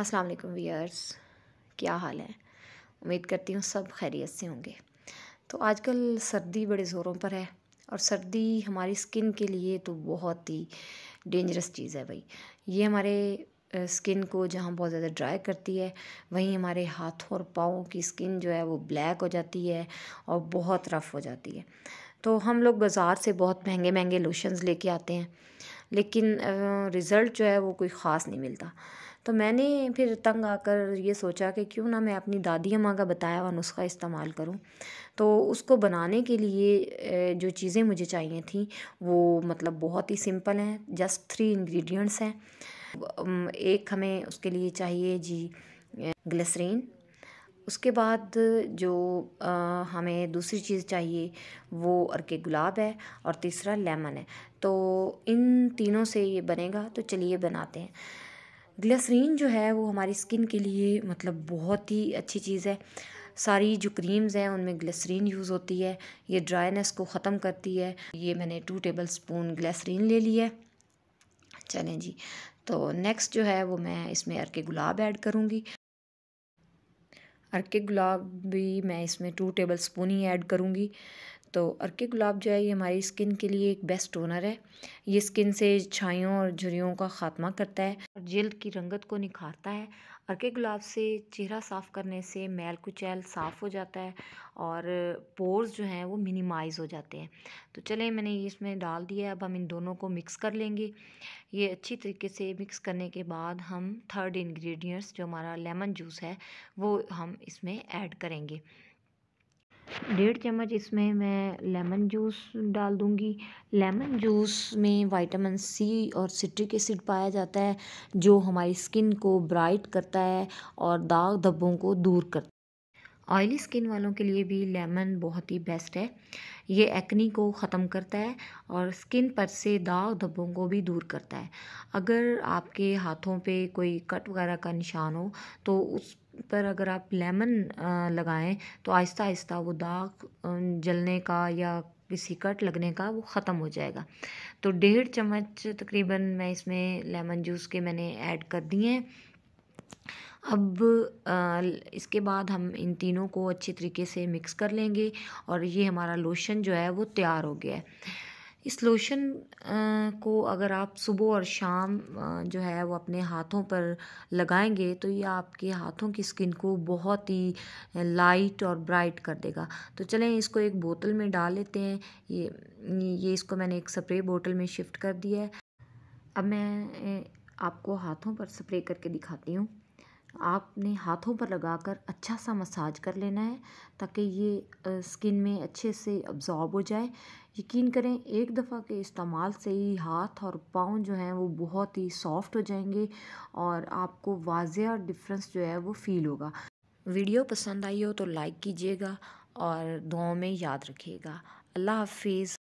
अस्सलाम वालेकुम वीयर्स क्या हाल है उम्मीद करती हूँ सब खैरियत से होंगे तो आजकल सर्दी बड़े ज़ोरों पर है और सर्दी हमारी स्किन के लिए तो बहुत ही डेंजरस चीज़ है भाई ये हमारे स्किन को जहाँ बहुत ज़्यादा ड्राई करती है वहीं हमारे हाथों और पाँव की स्किन जो है वो ब्लैक हो जाती है और बहुत रफ़ हो जाती है तो हम लोग बाज़ार से बहुत महंगे महंगे लोशंस लेके आते हैं लेकिन रिज़ल्ट जो है वो कोई ख़ास नहीं मिलता तो मैंने फिर तंग आकर ये सोचा कि क्यों ना मैं अपनी दादी अम्मा का बताया हुआ नुस्खा इस्तेमाल करूँ तो उसको बनाने के लिए जो चीज़ें मुझे चाहिए थी वो मतलब बहुत ही सिंपल हैं जस्ट थ्री इंग्रेडिएंट्स हैं एक हमें उसके लिए चाहिए जी ग्लिसरीन उसके बाद जो आ, हमें दूसरी चीज़ चाहिए वो अरके गुलाब है और तीसरा लेमन है तो इन तीनों से ये बनेगा तो चलिए बनाते हैं ग्लिसरीन जो है वो हमारी स्किन के लिए मतलब बहुत ही अच्छी चीज़ है सारी जो क्रीम्स हैं उनमें ग्लिसरीन यूज़ होती है ये ड्राइनेस को ख़त्म करती है ये मैंने टू टेबल स्पून ग्लैसरीन ले ली है चलें जी तो नेक्स्ट जो है वो मैं इसमें अरके गुलाब ऐड करूँगी अरके गुलाब भी मैं इसमें टू टेबल स्पून ही ऐड करूँगी तो अर्के गुलाब जो है ये हमारी स्किन के लिए एक बेस्ट टोनर है ये स्किन से छाइयों और झुरियों का खात्मा करता है और जल्द की रंगत को निखारता है अर्के गुलाब से चेहरा साफ़ करने से मैल कुचैल साफ़ हो जाता है और पोर्स जो हैं वो मिनिमाइज़ हो जाते हैं तो चलें मैंने ये इसमें डाल दिया अब हम इन दोनों को मिक्स कर लेंगे ये अच्छी तरीके से मिक्स करने के बाद हम थर्ड इन्ग्रीडियंट्स जो हमारा लेमन जूस है वो हम इसमें ऐड करेंगे डेढ़ चम्मच इसमें मैं लेमन जूस डाल दूंगी लेमन जूस में विटामिन सी और सिट्रिक एसिड पाया जाता है जो हमारी स्किन को ब्राइट करता है और दाग धब्बों को दूर करता है ऑयली स्किन वालों के लिए भी लेमन बहुत ही बेस्ट है ये एक्नी को ख़त्म करता है और स्किन पर से दाग धब्बों को भी दूर करता है अगर आपके हाथों पे कोई कट वगैरह का निशान हो तो उस पर अगर आप लेमन लगाएं तो आहिस्ता आहिस्ता वो दाग जलने का या किसी कट लगने का वो ख़त्म हो जाएगा तो डेढ़ चम्मच तकरीबन मैं इसमें लेमन जूस के मैंने ऐड कर दिए हैं अब इसके बाद हम इन तीनों को अच्छे तरीके से मिक्स कर लेंगे और ये हमारा लोशन जो है वो तैयार हो गया है इस लोशन को अगर आप सुबह और शाम जो है वो अपने हाथों पर लगाएंगे तो ये आपके हाथों की स्किन को बहुत ही लाइट और ब्राइट कर देगा तो चलें इसको एक बोतल में डाल लेते हैं ये ये इसको मैंने एक स्प्रे बोतल में शिफ्ट कर दिया है अब मैं आपको हाथों पर स्प्रे करके दिखाती हूँ आपने हाथों पर लगाकर अच्छा सा मसाज कर लेना है ताकि ये स्किन में अच्छे से अब्ज़ॉर्ब हो जाए यकीन करें एक दफ़ा के इस्तेमाल से ही हाथ और पाँव जो हैं वो बहुत ही सॉफ्ट हो जाएंगे और आपको वाजिया डिफरेंस जो है वो फ़ील होगा वीडियो पसंद आई हो तो लाइक कीजिएगा और दुआओं में याद रखिएगा अल्लाह हाफिज़